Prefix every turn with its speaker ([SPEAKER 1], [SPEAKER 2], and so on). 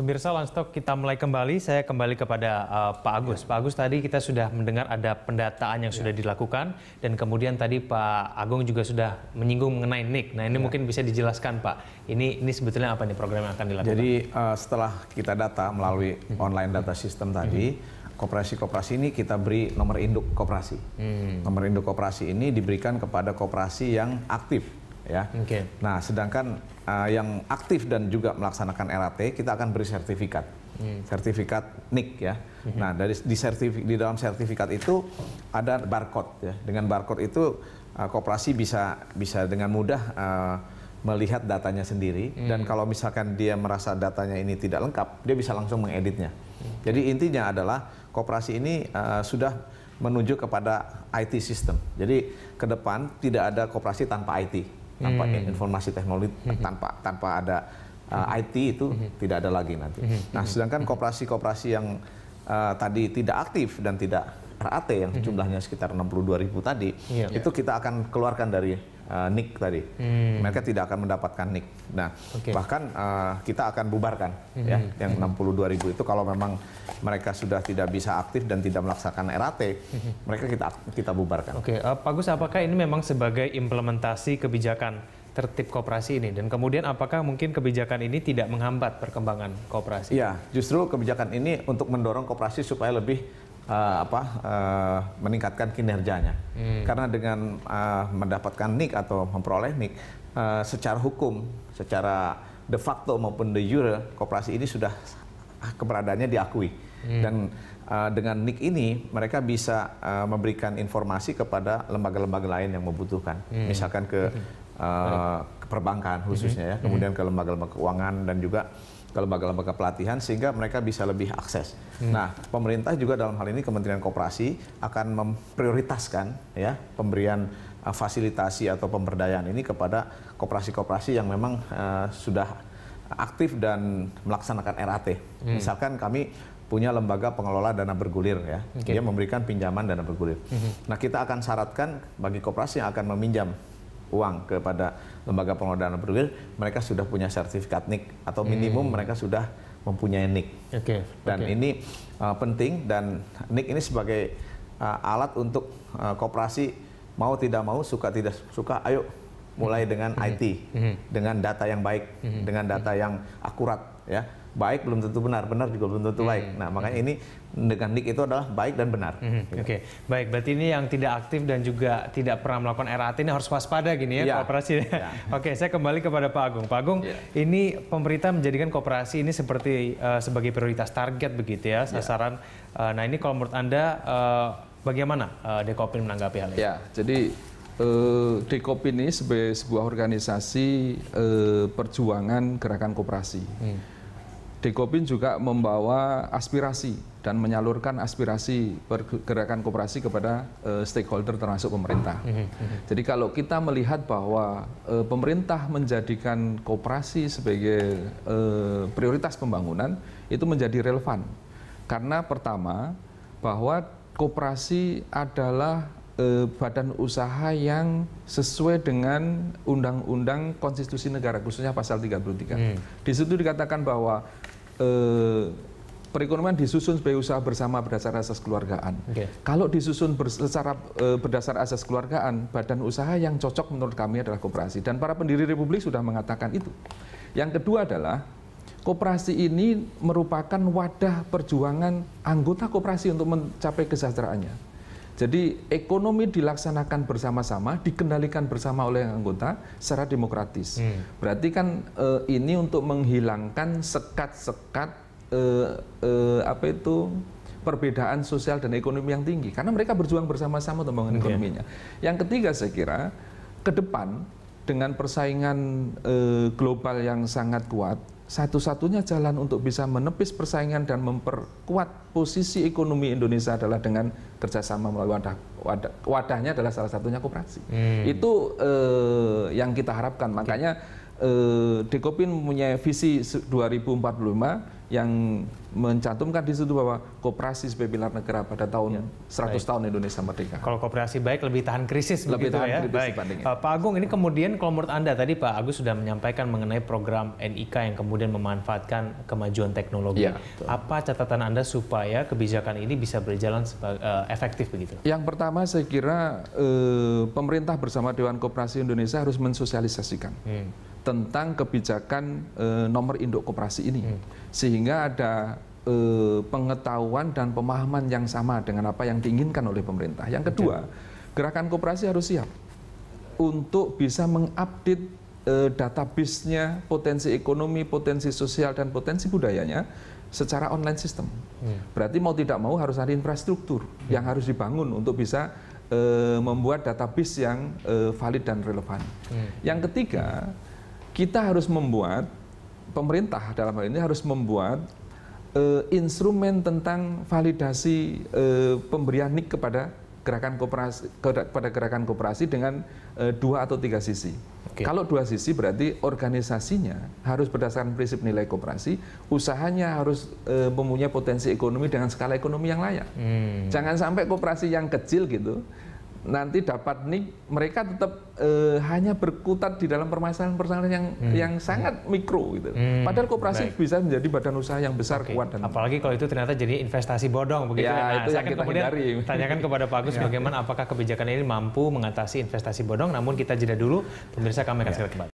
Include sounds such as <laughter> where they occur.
[SPEAKER 1] Pemirsa Lanstok kita mulai kembali. Saya kembali kepada uh, Pak Agus. Ya. Pak Agus tadi kita sudah mendengar ada pendataan yang ya. sudah dilakukan dan kemudian tadi Pak Agung juga sudah menyinggung mengenai NIK. Nah ini ya. mungkin bisa dijelaskan Pak. Ini ini sebetulnya apa nih program yang akan dilakukan? Jadi uh, setelah kita data
[SPEAKER 2] melalui hmm. online data system
[SPEAKER 1] tadi, hmm. kooperasi-kooperasi ini kita
[SPEAKER 2] beri nomor induk kooperasi. Hmm. Nomor induk kooperasi ini diberikan kepada kooperasi yang aktif ya. Okay. Nah, sedangkan uh, yang aktif dan juga melaksanakan RAT kita akan beri sertifikat. Hmm. Sertifikat NIK ya. Hmm. Nah, dari di sertifi, di dalam sertifikat itu ada barcode ya. Dengan barcode itu uh, koperasi bisa bisa dengan mudah uh, melihat datanya sendiri hmm. dan kalau misalkan dia merasa datanya ini tidak lengkap, dia bisa langsung mengeditnya. Hmm. Jadi intinya adalah kooperasi ini uh, sudah menuju kepada IT system. Jadi ke depan tidak ada kooperasi tanpa IT tanpa hmm. informasi teknologi hmm. tanpa tanpa ada uh, IT itu hmm. tidak ada lagi nanti. Hmm. Nah, sedangkan kooperasi koperasi yang uh, tadi tidak aktif dan tidak RAT yang jumlahnya sekitar 62 ribu tadi, yeah. itu iya. kita akan keluarkan dari uh, eh, NIK tadi. Hmm. Mereka tidak akan mendapatkan NIK. Nah, okay. bahkan uh, kita akan bubarkan hmm. ya yang 62 hmm. ribu itu kalau memang mereka sudah tidak bisa aktif dan tidak melaksanakan RAT, hmm. mereka kita kita bubarkan.
[SPEAKER 1] Oke, okay. uh, eh, Pak Gus, apakah ini memang sebagai implementasi kebijakan? tertib kooperasi ini dan kemudian apakah mungkin kebijakan ini tidak menghambat perkembangan kooperasi?
[SPEAKER 2] Ya, justru kebijakan ini untuk mendorong kooperasi supaya lebih uh, apa uh, meningkatkan kinerjanya. Hmm. Karena dengan uh, mendapatkan nik atau memperoleh nik uh, secara hukum, secara de facto maupun de jure koperasi ini sudah keberadaannya diakui. Hmm. Dan uh, dengan nik ini mereka bisa uh, memberikan informasi kepada lembaga-lembaga lain yang membutuhkan. Hmm. Misalkan ke uh, perbankan mhm. khususnya ya, mhm. kemudian ke lembaga-lembaga keuangan dan juga ke lembaga-lembaga pelatihan sehingga mereka bisa lebih akses. Hmm. Nah, pemerintah juga dalam hal ini Kementerian Koperasi akan memprioritaskan ya pemberian uh, fasilitasi atau pemberdayaan ini kepada koperasi-koperasi yang memang uh, sudah aktif dan melaksanakan RAT. Hmm. Misalkan kami punya lembaga pengelola dana bergulir ya, okay. dia memberikan pinjaman dana bergulir. Hmm. Nah, kita akan syaratkan bagi koperasi yang akan meminjam uang kepada lembaga pengelolaan perwil, mereka sudah punya sertifikat NIK atau minimum hmm. mereka sudah mempunyai NIK. Okay. Dan okay. ini uh, penting dan NIK ini sebagai uh, alat untuk uh, kooperasi mau tidak mau suka tidak suka ayo mulai hmm. dengan IT, mm -hmm. dengan data yang baik, mm -hmm. dengan data hmm. yang akurat ya baik belum tentu benar, benar juga belum tentu baik. Hmm. Nah, makanya ini dengan nik itu adalah baik dan benar. Hmm.
[SPEAKER 1] Gitu. Oke, okay. baik. Berarti ini yang tidak aktif dan juga tidak pernah melakukan RAT ini harus waspada gini ya, ya. kooperasi. Ya. Iya. Oke, okay, saya kembali kepada Pak Agung. Pak Agung, ya. ini pemerintah menjadikan kooperasi ini seperti uh, sebagai prioritas target begitu ya, iya. sasaran. Ya. Uh, nah, ini kalau menurut anda uh, bagaimana uh, Dekopin menanggapi hal ini? Ya,
[SPEAKER 3] jadi uh, Dekopin ini sebagai sebuah organisasi uh, perjuangan gerakan kooperasi. Hmm Dekopin juga membawa aspirasi dan menyalurkan aspirasi pergerakan kooperasi kepada uh, stakeholder termasuk pemerintah. Mhm, mhm. Jadi kalau kita melihat bahwa uh, pemerintah menjadikan kooperasi sebagai uh, prioritas pembangunan itu menjadi relevan. Karena pertama bahwa kooperasi adalah badan usaha yang sesuai dengan undang-undang konstitusi negara khususnya pasal 33. Hmm. Di situ dikatakan bahwa Eh, perekonomian disusun sebagai usaha bersama berdasar asas keluargaan. Okay. Kalau disusun ber, secara e, berdasar asas keluargaan, badan usaha yang cocok menurut kami adalah koperasi dan para pendiri republik sudah mengatakan itu. Yang kedua adalah koperasi ini merupakan wadah perjuangan anggota koperasi untuk mencapai kesejahteraannya. Jadi ekonomi dilaksanakan bersama-sama, dikendalikan bersama oleh anggota secara demokratis. Hmm. Berarti kan e, ini untuk menghilangkan sekat-sekat e, e, apa itu perbedaan sosial dan ekonomi yang tinggi karena mereka berjuang bersama-sama untuk membangun okay. Iya. ekonominya. Yang ketiga saya kira ke depan dengan persaingan e, global yang sangat kuat, satu-satunya jalan untuk bisa menepis persaingan dan memperkuat posisi ekonomi Indonesia adalah dengan kerjasama melalui wadah, wadah wadahnya adalah salah satunya koperasi. Hmm. Itu e, yang kita harapkan. Makanya e, Dekopin punya visi 2045 yang mencantumkan di situ bahwa koperasi sebagai pilar negara pada tahun ya. 100
[SPEAKER 1] baik. tahun Indonesia merdeka. Kalau koperasi baik lebih tahan krisis lebih tahan ya. Krisis baik. Uh, Pak Agung ini kemudian kalau menurut Anda tadi Pak Agus sudah menyampaikan mengenai program NIK yang kemudian memanfaatkan kemajuan teknologi. Ya, Apa catatan Anda supaya kebijakan ini bisa berjalan uh, efektif begitu?
[SPEAKER 3] Yang pertama saya kira uh, pemerintah bersama Dewan Koperasi Indonesia harus mensosialisasikan. Hmm tentang kebijakan eh, nomor induk koperasi ini hmm. sehingga ada eh, pengetahuan dan pemahaman yang sama dengan apa yang diinginkan oleh pemerintah. Yang kedua, gerakan koperasi harus siap untuk bisa mengupdate e, database-nya, potensi ekonomi, potensi sosial dan potensi budayanya secara online sistem. Hmm. Berarti mau tidak mau harus ada infrastruktur hmm. yang harus dibangun untuk bisa membuat database yang valid dan relevan. Yang ketiga, kita harus membuat pemerintah dalam hal ini harus membuat uh, instrumen tentang validasi uh, pemberian nik kepada gerakan kooperasi kepada gerakan kooperasi dengan uh, dua atau tiga sisi. Okay. Kalau dua sisi berarti organisasinya harus berdasarkan prinsip nilai kooperasi, usahanya harus e, mempunyai potensi ekonomi dengan skala ekonomi yang layak. Hmm. Jangan sampai kooperasi yang kecil gitu nanti dapat nih mereka tetap e, hanya berkutat di dalam permasalahan-permasalahan yang hmm. yang sangat hmm. mikro gitu. Hmm. Padahal koperasi Baik. bisa menjadi badan
[SPEAKER 1] usaha yang besar, okay. kuat dan apalagi kalau itu ternyata jadi investasi bodong begitu ya. ya. Nah, itu saya yang akan kita kemudian hindari. <laughs> tanyakan kepada Pak Agus ya. bagaimana apakah kebijakan ini mampu mengatasi investasi bodong namun kita jeda dulu pemirsa kami akan ya. segera kembali.